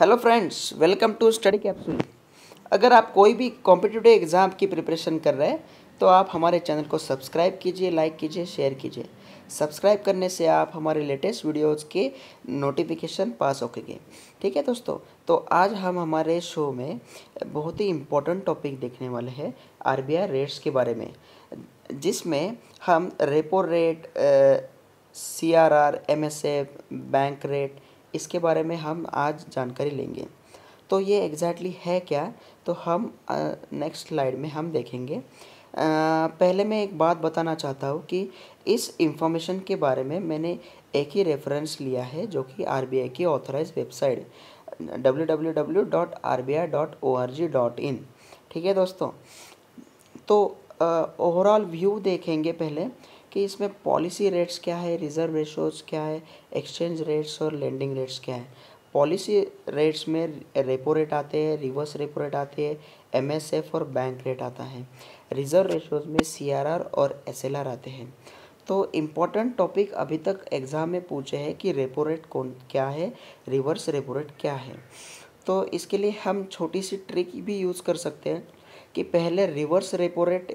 hello friends welcome to study capsule अगर आप कोई भी कॉम्पिटिटिव एग्ज़ाम की प्रिपरेशन कर रहे हैं तो आप हमारे चैनल को सब्सक्राइब कीजिए लाइक कीजिए शेयर कीजिए सब्सक्राइब करने से आप हमारे लेटेस्ट वीडियोज़ के नोटिफिकेशन पास सकेंगे ठीक है दोस्तों तो आज हम हमारे शो में बहुत ही इम्पोर्टेंट टॉपिक देखने वाले हैं आर रेट्स के बारे में जिसमें हम repo rate C R R M S bank rate इसके बारे में हम आज जानकारी लेंगे तो ये एग्जैक्टली exactly है क्या तो हम नेक्स्ट स्लाइड में हम देखेंगे आ, पहले मैं एक बात बताना चाहता हूँ कि इस इंफॉर्मेशन के बारे में मैंने एक ही रेफरेंस लिया है जो कि आर की ऑथराइज वेबसाइट www.rbi.org.in ठीक है दोस्तों तो ओवरऑल व्यू देखेंगे पहले कि इसमें पॉलिसी रेट्स क्या है रिजर्व रेशोज़ क्या है एक्सचेंज रेट्स और लैंडिंग रेट्स क्या है पॉलिसी रेट्स में रेपो रेट आते हैं रिवर्स रेपो रेट आते हैं एमएसएफ और बैंक रेट आता है रिजर्व रेशोज़ में सीआरआर और एसएलआर आते हैं तो इम्पॉर्टेंट टॉपिक अभी तक एग्ज़ाम में पूछे हैं कि रेपो रेट कौन क्या है रिवर्स रेपो रेट क्या है तो इसके लिए हम छोटी सी ट्रिक भी यूज़ कर सकते हैं कि पहले रिवर्स रेपो रेट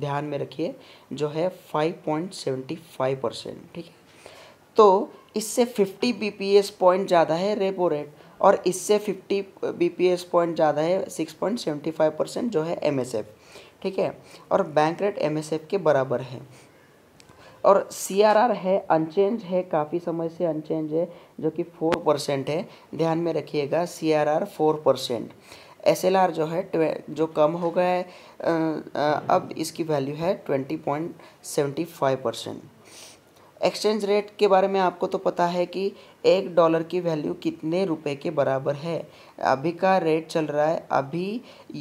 ध्यान में रखिए जो है 5.75 परसेंट ठीक है तो इससे 50 बी पॉइंट ज़्यादा है रेपो रेट और इससे 50 बी पॉइंट ज़्यादा है 6.75 परसेंट जो है एम ठीक है और बैंक रेट एम के बराबर है और सी आर आर है अनचेंज है काफ़ी समय से अनचेंज है जो कि फोर परसेंट है ध्यान में रखिएगा C R R four percent S L R जो है जो कम हो गया है अब इसकी वैल्यू है twenty point seventy five percent exchange rate के बारे में आपको तो पता है कि एक डॉलर की वैल्यू कितने रुपए के बराबर है अभी का रेट चल रहा है अभी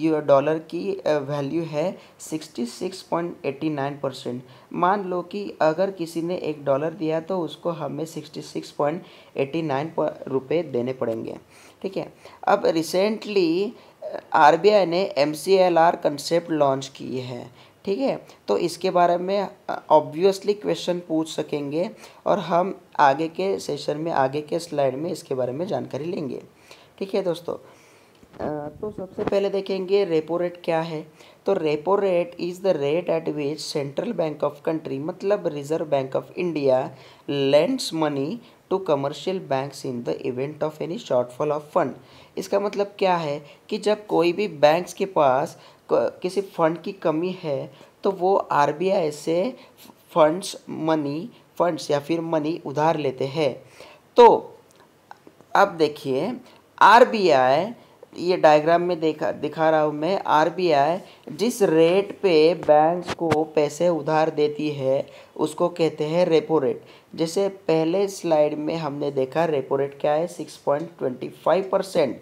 ये डॉलर की वैल्यू है 66.89 परसेंट मान लो कि अगर किसी ने एक डॉलर दिया तो उसको हमें 66.89 रुपए देने पड़ेंगे ठीक है अब रिसेंटली आर ने एम कंसेप्ट लॉन्च की है ठीक है तो इसके बारे में ऑब्वियसली क्वेश्चन पूछ सकेंगे और हम आगे के सेशन में आगे के स्लाइड में इसके बारे में जानकारी लेंगे ठीक है दोस्तों तो सबसे पहले देखेंगे रेपो रेट क्या है तो repo rate is the rate at which central bank of country मतलब reserve bank of India lends money to commercial banks in the event of any shortfall of fund इसका मतलब क्या है कि जब कोई भी बैंक्स के पास किसी फंड की कमी है तो वो आर से फंड्स मनी फंड्स या फिर मनी उधार लेते हैं तो अब देखिए आर ये डायग्राम में देखा दिखा रहा हूँ मैं आर जिस रेट पे बैंक को पैसे उधार देती है उसको कहते हैं रेपो रेट जैसे पहले स्लाइड में हमने देखा रेपो रेट क्या है six point twenty five percent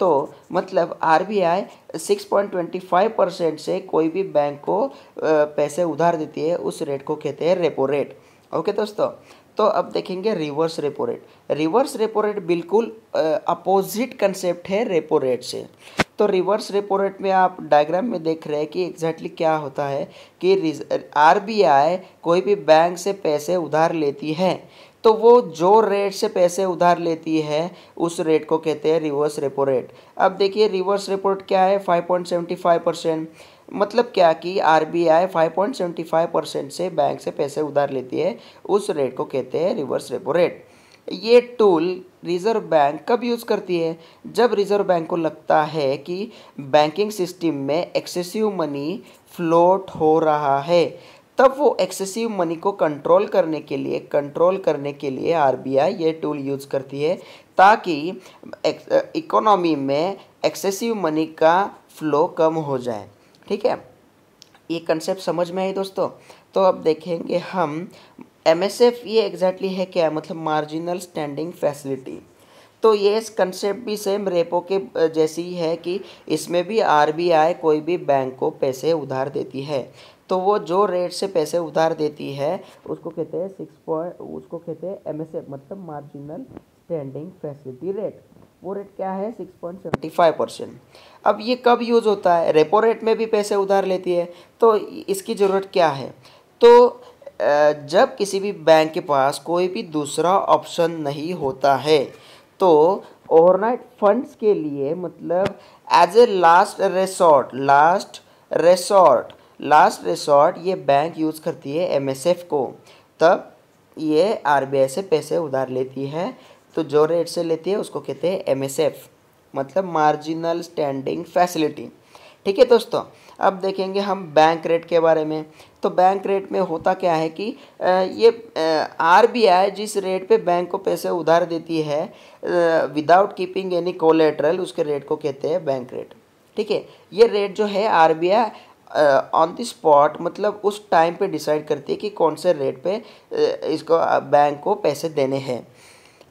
तो मतलब आरबीआई 6.25 परसेंट से कोई भी बैंक को पैसे उधार देती है उस रेट को कहते हैं रेपो रेट ओके दोस्तों तो अब देखेंगे reverse repo rate reverse repo rate बिल्कुल अपोजिट कंसेप्ट है रेपो रेट से तो रिवर्स रेपो रेट में आप डायग्राम में देख रहे हैं कि एग्जैक्टली क्या होता है कि आरबीआई कोई भी बैंक से पैसे उधार लेती है तो वो जो रेट से पैसे उधार लेती है उस रेट को कहते हैं रिवर्स रेपो रेट अब देखिए रिवर्स रेपो रेट क्या है five point seventy five percent मतलब क्या कि R B I five point seventy five percent से बैंक से पैसे उधार लेती है उस रेट को कहते हैं रिवर्स रेपो रेट ये टूल रिज़र्व बैंक कब यूज़ करती है जब रिज़र्व बैंक को लगता है कि बैंकिंग सिस्टम में एक्सेसिव मनी फ्लोट हो रहा है तब वो एक्सेसिव मनी को कंट्रोल करने के लिए कंट्रोल करने के लिए आरबीआई ये टूल यूज़ करती है ताकि इकोनॉमी में एक्सेसिव मनी का फ्लो कम हो जाए ठीक है ये कंसेप्ट समझ में आई दोस्तों तो अब देखेंगे हम एम ये एग्जैक्टली है क्या मतलब मार्जिनल स्टैंडिंग फैसिलिटी तो ये इस कंसेप्ट भी सेम रेपो के जैसी ही है कि इसमें भी आरबीआई कोई भी बैंक को पैसे उधार देती है तो वो जो रेट से पैसे उधार देती है उसको कहते हैं सिक्स पॉइंट उसको कहते हैं एम एस एफ मतलब मार्जिनल स्टैंडिंग फैसिलिटी रेट वो रेट क्या है six point seventy five percent अब ये कब यूज़ होता है रेपो रेट में भी पैसे उधार लेती है तो इसकी ज़रूरत क्या है तो जब किसी भी बैंक के पास कोई भी दूसरा ऑप्शन नहीं होता है तो ओवरनाइट फंड्स के लिए मतलब as a last resort last resort last resort ये बैंक यूज़ करती है एमएसएफ को तब ये आरबीआई से पैसे उधार लेती है तो जो रेट से लेती है उसको कहते हैं एमएसएफ मतलब मार्जिनल स्टैंडिंग फैसिलिटी ठीक है दोस्तों अब देखेंगे हम बैंक रेट के बारे में तो बैंक रेट में होता क्या है कि ये आरबीआई जिस रेट पे बैंक को पैसे उधार देती है विदाउट कीपिंग एनी कोलेट्रल उसके रेट को कहते हैं बैंक रेट ठीक है ये रेट जो है आरबीआई ऑन द स्पॉट मतलब उस टाइम पे डिसाइड करती है कि कौन से रेट पे इसको बैंक को पैसे देने हैं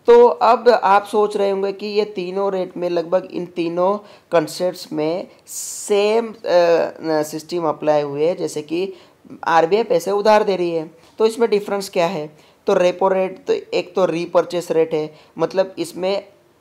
तो अब आप सोच रहे होंगे कि ये तीनों रेट में लगभग इन तीनों कंसेप्ट में सेम सिस्टम अप्लाई हुए है जैसे कि आर पैसे उधार दे रही है तो इसमें डिफरेंस क्या है तो रेपो रेट तो एक तो रीपर्चेस रेट है मतलब इसमें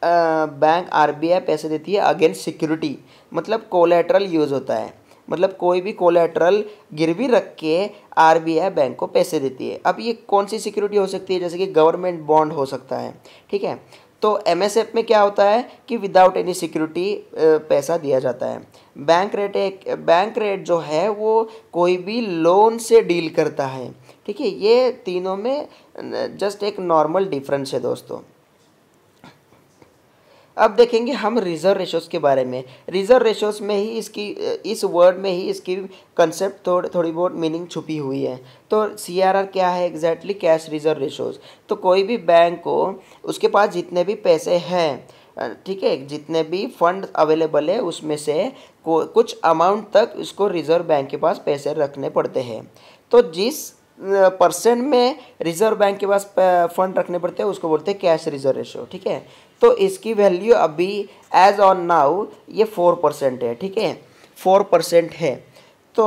बैंक आरबीआई पैसे देती है अगेंस्ट सिक्योरिटी मतलब कोलेट्रल यूज़ होता है मतलब कोई भी कोलेट्रल गिरवी रख के आरबीआई बैंक को पैसे देती है अब ये कौन सी सिक्योरिटी हो सकती है जैसे कि गवर्नमेंट बॉन्ड हो सकता है ठीक है तो एम में क्या होता है कि विदाउट एनी सिक्योरिटी पैसा दिया जाता है बैंक रेट एक बैंक रेट जो है वो कोई भी लोन से डील करता है ठीक है ये तीनों में जस्ट एक नॉर्मल डिफरेंस है दोस्तों अब देखेंगे हम रिजर्व रेशोज़ के बारे में रिजर्व रेशोज़ में ही इसकी इस वर्ड में ही इसकी कंसेप्ट थोड़ थोड़ी बहुत मीनिंग छुपी हुई है तो सी क्या है एग्जैक्टली कैश रिजर्व रेशोज़ तो कोई भी बैंक को उसके पास जितने भी पैसे हैं ठीक है जितने भी फंड अवेलेबल है उसमें से कुछ अमाउंट तक उसको रिजर्व बैंक के पास पैसे रखने पड़ते हैं तो जिस परसेंट में रिजर्व बैंक के पास फंड रखने पड़ते हैं उसको बोलते हैं कैश रिजर्व रेशो ठीक है तो इसकी वैल्यू अभी एज ऑन नाउ ये फोर परसेंट है ठीक है फोर परसेंट है तो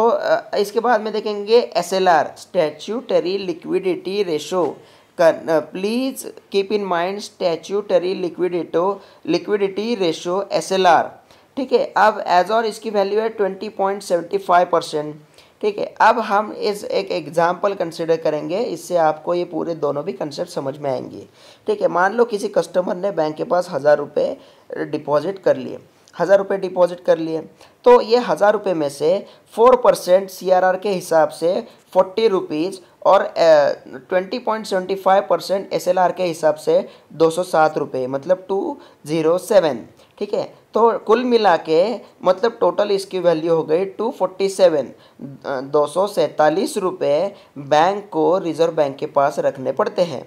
इसके बाद में देखेंगे S L R statutory liquidity ratio please keep in mind statutory liquidity liquidity ratio S L R ठीक है अब एज ऑन इसकी वैल्यू है twenty point seventy five percent ठीक है अब हम इस एक एग्ज़ाम्पल कंसिडर करेंगे इससे आपको ये पूरे दोनों भी कंसेप्ट समझ में आएंगे ठीक है मान लो किसी कस्टमर ने बैंक के पास हज़ार रुपये डिपॉजिट कर लिए हज़ार रुपये डिपॉजिट कर लिए तो ये हज़ार रुपये में से फोर परसेंट सी के हिसाब से फोर्टी रुपीज़ और twenty point seventy five percent S के हिसाब से दो सौ सात रुपये मतलब टू ज़ीरो सेवन ठीक है तो कुल मिला के मतलब टोटल इसकी वैल्यू हो गई टू फोर्टी सेवन दो सौ सैंतालीस रुपये बैंक को रिज़र्व बैंक के पास रखने पड़ते हैं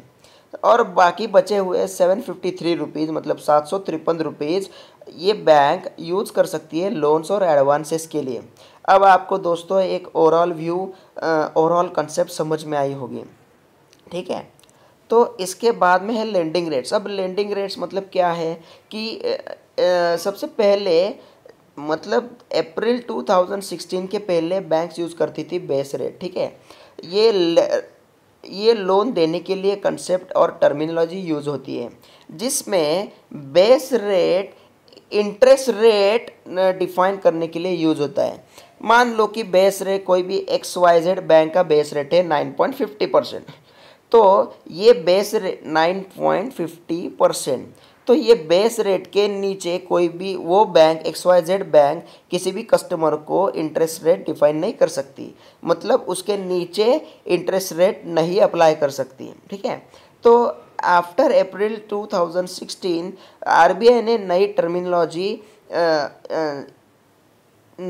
और बाकी बचे हुए सेवन फिफ्टी थ्री रुपीज़ मतलब सात सौ तिरपन रुपीज़ ये बैंक यूज़ कर सकती है लोन्स और एडवांसेस के लिए अब आपको दोस्तों एक ओवरऑल व्यू ओवरऑल कंसेप्ट समझ में आई होगी ठीक है तो इसके बाद में है लेंडिंग रेट्स अब लेंडिंग रेट्स मतलब क्या है कि सबसे पहले मतलब अप्रैल 2016 के पहले बैंक्स यूज़ करती थी बेस रेट ठीक है ये ये लोन देने के लिए कंसेप्ट और टर्मिनोलॉजी यूज़ होती है जिसमें base rate interest rate define करने के लिए यूज़ होता है मान लो कि बेस रेट कोई भी एक्स वाई जेड बैंक का बेस रेट है 9.50 परसेंट तो ये बेस रेट फिफ्टी परसेंट तो ये बेस रेट के नीचे कोई भी वो bank X Y Z bank किसी भी कस्टमर को इंटरेस्ट रेट डिफाइन नहीं कर सकती मतलब उसके नीचे इंटरेस्ट रेट नहीं अप्लाई कर सकती ठीक है तो आफ्टर अप्रैल 2016 आरबीआई ने नई टर्मिनोलॉजी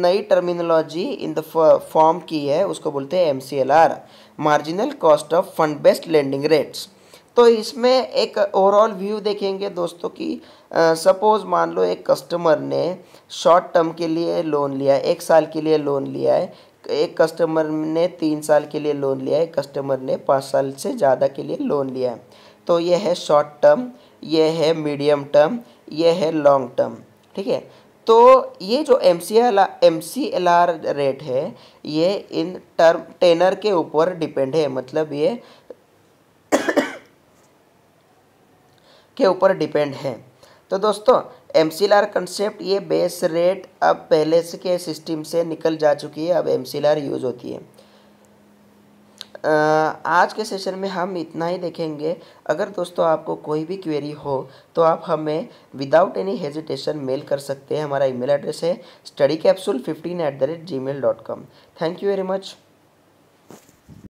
नई टर्मिनोलॉजी इन द फॉर्म की है उसको बोलते हैं M marginal cost of fund based lending rates तो इसमें एक ओवरऑल व्यू देखेंगे दोस्तों कि सपोज़ मान लो एक कस्टमर ने शॉर्ट टर्म के लिए लोन लिया है एक साल के लिए लोन लिया है एक कस्टमर ने तीन साल के लिए लोन लिया है कस्टमर ने पाँच साल से ज़्यादा के लिए लोन लिया है तो यह है शॉर्ट टर्म यह है मीडियम टर्म यह है लॉन्ग टर्म ठीक है तो ये जो M C L M C L R rate है ये इन टर्म टेनर के ऊपर डिपेंड है मतलब ये के ऊपर डिपेंड है तो दोस्तों एम सी कंसेप्ट ये बेस रेट अब पहले से के सिस्टम से निकल जा चुकी है अब एम सी यूज़ होती है आज के सेशन में हम इतना ही देखेंगे अगर दोस्तों आपको कोई भी क्वेरी हो तो आप हमें विदाउट एनी हेजिटेशन मेल कर सकते हैं हमारा ईमेल एड्रेस है study capsule fifteen at the rate gmail dot com thank you very much